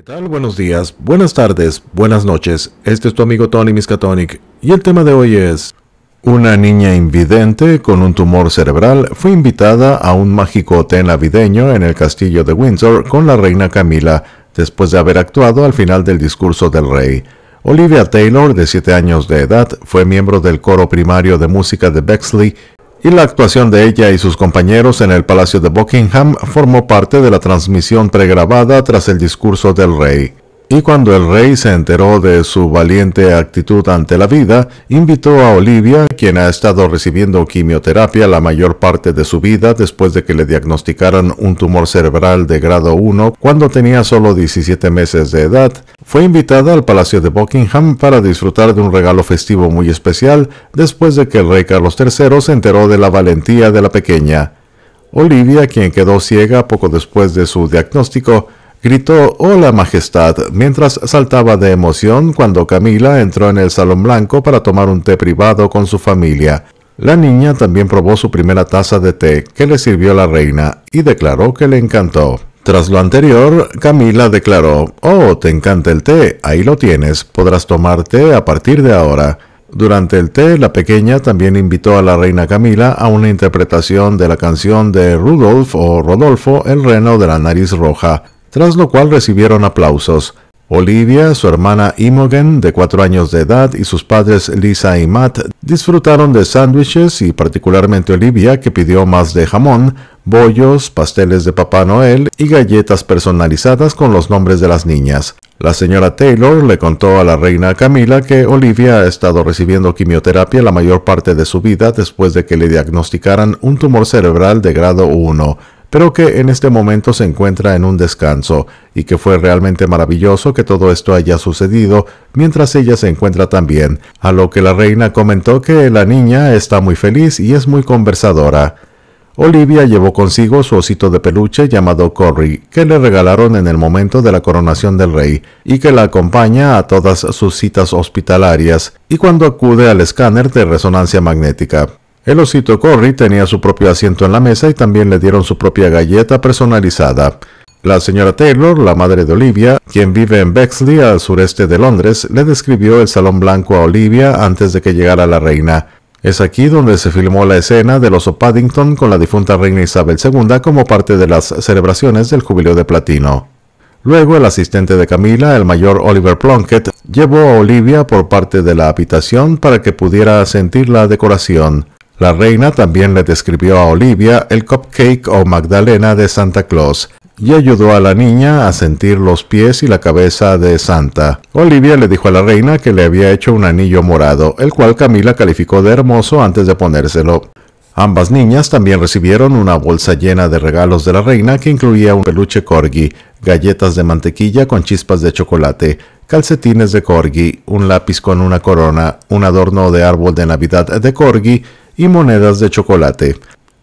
¿Qué tal? Buenos días, buenas tardes, buenas noches. Este es tu amigo Tony Miskatonic y el tema de hoy es... Una niña invidente con un tumor cerebral fue invitada a un mágico hotel navideño en el castillo de Windsor con la reina Camila después de haber actuado al final del discurso del rey. Olivia Taylor, de 7 años de edad, fue miembro del coro primario de música de Bexley y la actuación de ella y sus compañeros en el Palacio de Buckingham formó parte de la transmisión pregrabada tras el discurso del rey y cuando el rey se enteró de su valiente actitud ante la vida, invitó a Olivia, quien ha estado recibiendo quimioterapia la mayor parte de su vida después de que le diagnosticaran un tumor cerebral de grado 1 cuando tenía solo 17 meses de edad, fue invitada al Palacio de Buckingham para disfrutar de un regalo festivo muy especial después de que el rey Carlos III se enteró de la valentía de la pequeña. Olivia, quien quedó ciega poco después de su diagnóstico, Gritó Hola Majestad mientras saltaba de emoción cuando Camila entró en el Salón Blanco para tomar un té privado con su familia. La niña también probó su primera taza de té que le sirvió la reina y declaró que le encantó. Tras lo anterior, Camila declaró, Oh, te encanta el té, ahí lo tienes, podrás tomar té a partir de ahora. Durante el té, la pequeña también invitó a la reina Camila a una interpretación de la canción de Rudolf o Rodolfo, el reno de la nariz roja tras lo cual recibieron aplausos. Olivia, su hermana Imogen, de cuatro años de edad, y sus padres Lisa y Matt disfrutaron de sándwiches y particularmente Olivia, que pidió más de jamón, bollos, pasteles de Papá Noel y galletas personalizadas con los nombres de las niñas. La señora Taylor le contó a la reina Camila que Olivia ha estado recibiendo quimioterapia la mayor parte de su vida después de que le diagnosticaran un tumor cerebral de grado 1 pero que en este momento se encuentra en un descanso, y que fue realmente maravilloso que todo esto haya sucedido mientras ella se encuentra también, a lo que la reina comentó que la niña está muy feliz y es muy conversadora. Olivia llevó consigo su osito de peluche llamado Corry, que le regalaron en el momento de la coronación del rey, y que la acompaña a todas sus citas hospitalarias y cuando acude al escáner de resonancia magnética. El osito Corry tenía su propio asiento en la mesa y también le dieron su propia galleta personalizada. La señora Taylor, la madre de Olivia, quien vive en Bexley, al sureste de Londres, le describió el Salón Blanco a Olivia antes de que llegara la reina. Es aquí donde se filmó la escena del oso Paddington con la difunta reina Isabel II como parte de las celebraciones del Jubileo de Platino. Luego el asistente de Camila, el mayor Oliver Plunkett, llevó a Olivia por parte de la habitación para que pudiera sentir la decoración. La reina también le describió a Olivia el cupcake o Magdalena de Santa Claus y ayudó a la niña a sentir los pies y la cabeza de Santa. Olivia le dijo a la reina que le había hecho un anillo morado, el cual Camila calificó de hermoso antes de ponérselo. Ambas niñas también recibieron una bolsa llena de regalos de la reina que incluía un peluche corgi, galletas de mantequilla con chispas de chocolate, calcetines de corgi, un lápiz con una corona, un adorno de árbol de Navidad de corgi y monedas de chocolate.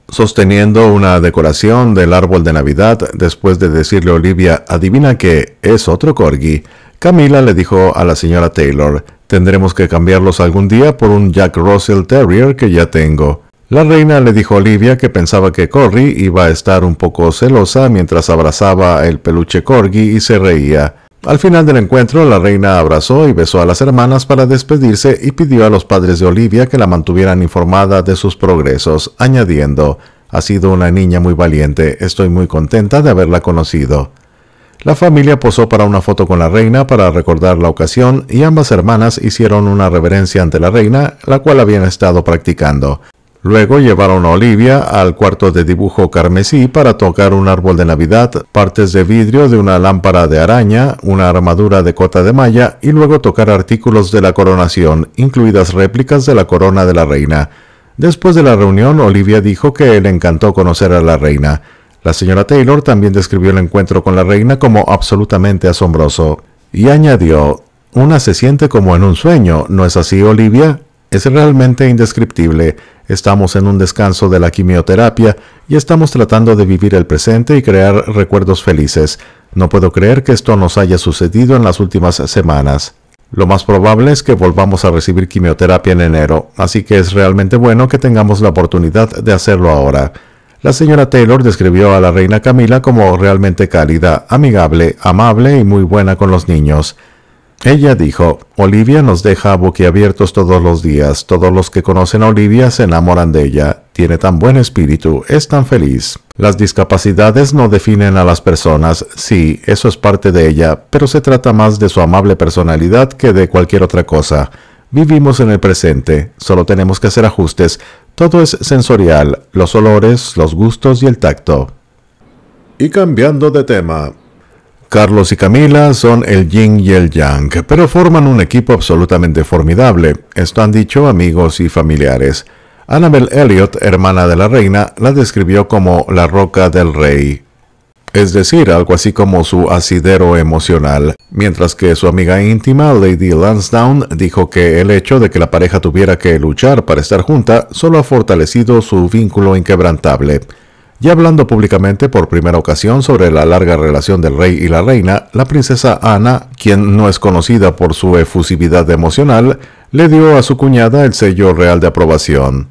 Sosteniendo una decoración del árbol de Navidad, después de decirle a Olivia, adivina que es otro corgi, Camila le dijo a la señora Taylor, tendremos que cambiarlos algún día por un Jack Russell Terrier que ya tengo. La reina le dijo a Olivia que pensaba que Corgi iba a estar un poco celosa mientras abrazaba el peluche corgi y se reía. Al final del encuentro, la reina abrazó y besó a las hermanas para despedirse y pidió a los padres de Olivia que la mantuvieran informada de sus progresos, añadiendo, ha sido una niña muy valiente, estoy muy contenta de haberla conocido. La familia posó para una foto con la reina para recordar la ocasión y ambas hermanas hicieron una reverencia ante la reina, la cual habían estado practicando. Luego llevaron a Olivia al cuarto de dibujo carmesí para tocar un árbol de Navidad, partes de vidrio de una lámpara de araña, una armadura de cota de malla y luego tocar artículos de la coronación, incluidas réplicas de la corona de la reina. Después de la reunión, Olivia dijo que le encantó conocer a la reina. La señora Taylor también describió el encuentro con la reina como absolutamente asombroso. Y añadió, una se siente como en un sueño, ¿no es así, Olivia? Es realmente indescriptible. Estamos en un descanso de la quimioterapia y estamos tratando de vivir el presente y crear recuerdos felices. No puedo creer que esto nos haya sucedido en las últimas semanas. Lo más probable es que volvamos a recibir quimioterapia en enero, así que es realmente bueno que tengamos la oportunidad de hacerlo ahora. La señora Taylor describió a la reina Camila como realmente cálida, amigable, amable y muy buena con los niños. Ella dijo, Olivia nos deja boquiabiertos todos los días, todos los que conocen a Olivia se enamoran de ella, tiene tan buen espíritu, es tan feliz. Las discapacidades no definen a las personas, sí, eso es parte de ella, pero se trata más de su amable personalidad que de cualquier otra cosa. Vivimos en el presente, solo tenemos que hacer ajustes, todo es sensorial, los olores, los gustos y el tacto. Y cambiando de tema, Carlos y Camila son el yin y el yang, pero forman un equipo absolutamente formidable, esto han dicho amigos y familiares. Annabel Elliot, hermana de la reina, la describió como la roca del rey, es decir, algo así como su asidero emocional, mientras que su amiga íntima, Lady Lansdowne, dijo que el hecho de que la pareja tuviera que luchar para estar junta solo ha fortalecido su vínculo inquebrantable. Ya hablando públicamente por primera ocasión sobre la larga relación del rey y la reina, la princesa Ana, quien no es conocida por su efusividad emocional, le dio a su cuñada el sello real de aprobación.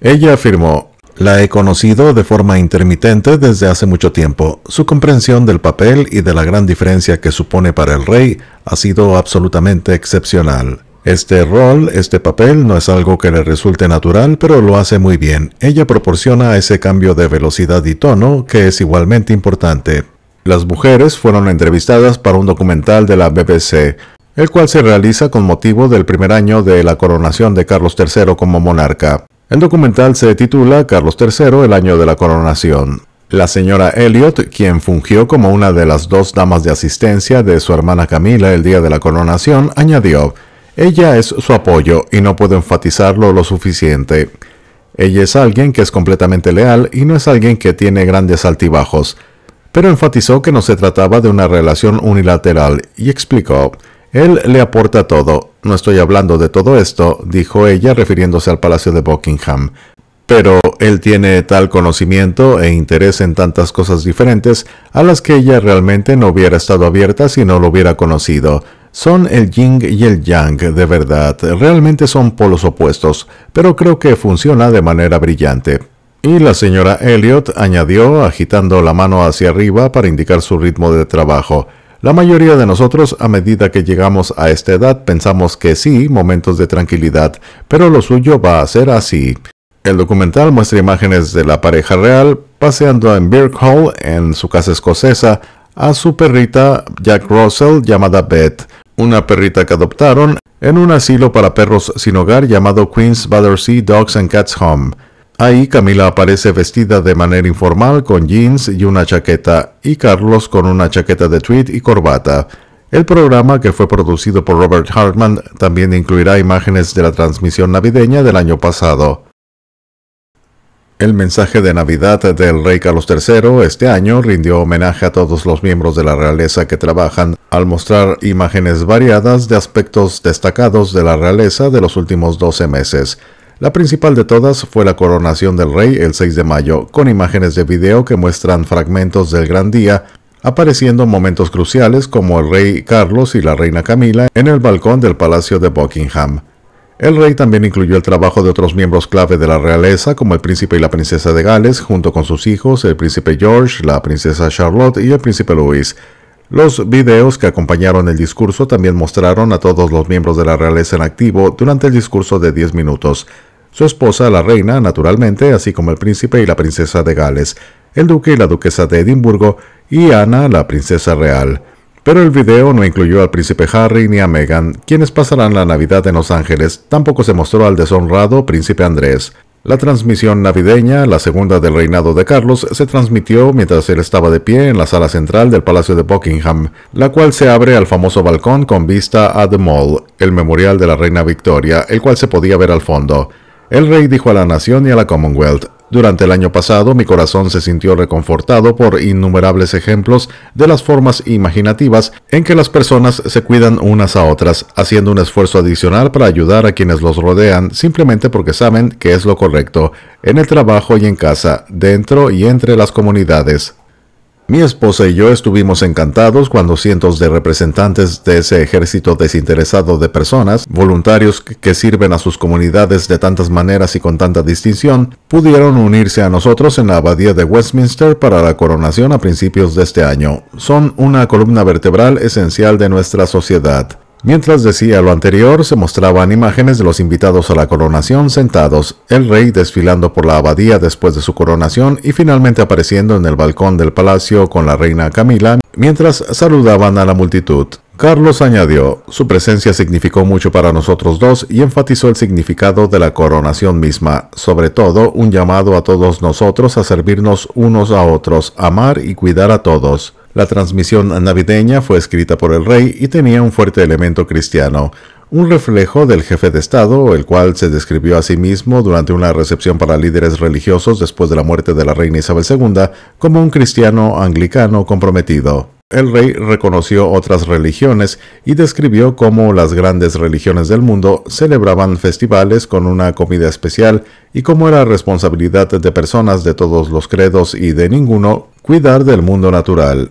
Ella afirmó, la he conocido de forma intermitente desde hace mucho tiempo. Su comprensión del papel y de la gran diferencia que supone para el rey ha sido absolutamente excepcional. Este rol, este papel, no es algo que le resulte natural, pero lo hace muy bien. Ella proporciona ese cambio de velocidad y tono que es igualmente importante. Las mujeres fueron entrevistadas para un documental de la BBC, el cual se realiza con motivo del primer año de la coronación de Carlos III como monarca. El documental se titula Carlos III, el año de la coronación. La señora Elliot, quien fungió como una de las dos damas de asistencia de su hermana Camila el día de la coronación, añadió, ella es su apoyo y no puedo enfatizarlo lo suficiente. Ella es alguien que es completamente leal y no es alguien que tiene grandes altibajos. Pero enfatizó que no se trataba de una relación unilateral y explicó, él le aporta todo. No estoy hablando de todo esto, dijo ella refiriéndose al Palacio de Buckingham. Pero él tiene tal conocimiento e interés en tantas cosas diferentes a las que ella realmente no hubiera estado abierta si no lo hubiera conocido. Son el yin y el yang de verdad, realmente son polos opuestos, pero creo que funciona de manera brillante. Y la señora Elliot añadió, agitando la mano hacia arriba para indicar su ritmo de trabajo. La mayoría de nosotros, a medida que llegamos a esta edad, pensamos que sí, momentos de tranquilidad, pero lo suyo va a ser así. El documental muestra imágenes de la pareja real paseando en Birkhall, en su casa escocesa, a su perrita Jack Russell llamada Beth, una perrita que adoptaron en un asilo para perros sin hogar llamado Queen's Battersea Dogs and Cats Home. Ahí Camila aparece vestida de manera informal con jeans y una chaqueta, y Carlos con una chaqueta de tweed y corbata. El programa, que fue producido por Robert Hartman, también incluirá imágenes de la transmisión navideña del año pasado. El mensaje de Navidad del rey Carlos III este año rindió homenaje a todos los miembros de la realeza que trabajan al mostrar imágenes variadas de aspectos destacados de la realeza de los últimos 12 meses. La principal de todas fue la coronación del rey el 6 de mayo, con imágenes de video que muestran fragmentos del gran día, apareciendo momentos cruciales como el rey Carlos y la reina Camila en el balcón del Palacio de Buckingham. El rey también incluyó el trabajo de otros miembros clave de la realeza, como el príncipe y la princesa de Gales, junto con sus hijos, el príncipe George, la princesa Charlotte y el príncipe Louis. Los videos que acompañaron el discurso también mostraron a todos los miembros de la realeza en activo durante el discurso de 10 minutos. Su esposa, la reina, naturalmente, así como el príncipe y la princesa de Gales, el duque y la duquesa de Edimburgo, y Ana, la princesa real. Pero el video no incluyó al príncipe Harry ni a Meghan, quienes pasarán la Navidad en Los Ángeles. Tampoco se mostró al deshonrado príncipe Andrés. La transmisión navideña, la segunda del reinado de Carlos, se transmitió mientras él estaba de pie en la sala central del Palacio de Buckingham, la cual se abre al famoso balcón con vista a The Mall, el memorial de la reina Victoria, el cual se podía ver al fondo. El rey dijo a la nación y a la Commonwealth, durante el año pasado, mi corazón se sintió reconfortado por innumerables ejemplos de las formas imaginativas en que las personas se cuidan unas a otras, haciendo un esfuerzo adicional para ayudar a quienes los rodean simplemente porque saben que es lo correcto, en el trabajo y en casa, dentro y entre las comunidades. Mi esposa y yo estuvimos encantados cuando cientos de representantes de ese ejército desinteresado de personas, voluntarios que sirven a sus comunidades de tantas maneras y con tanta distinción, pudieron unirse a nosotros en la abadía de Westminster para la coronación a principios de este año. Son una columna vertebral esencial de nuestra sociedad. Mientras decía lo anterior, se mostraban imágenes de los invitados a la coronación sentados, el rey desfilando por la abadía después de su coronación y finalmente apareciendo en el balcón del palacio con la reina Camila, mientras saludaban a la multitud. Carlos añadió, su presencia significó mucho para nosotros dos y enfatizó el significado de la coronación misma, sobre todo un llamado a todos nosotros a servirnos unos a otros, amar y cuidar a todos. La transmisión navideña fue escrita por el rey y tenía un fuerte elemento cristiano, un reflejo del jefe de Estado, el cual se describió a sí mismo durante una recepción para líderes religiosos después de la muerte de la reina Isabel II como un cristiano anglicano comprometido. El rey reconoció otras religiones y describió cómo las grandes religiones del mundo celebraban festivales con una comida especial y cómo era responsabilidad de personas de todos los credos y de ninguno cuidar del mundo natural.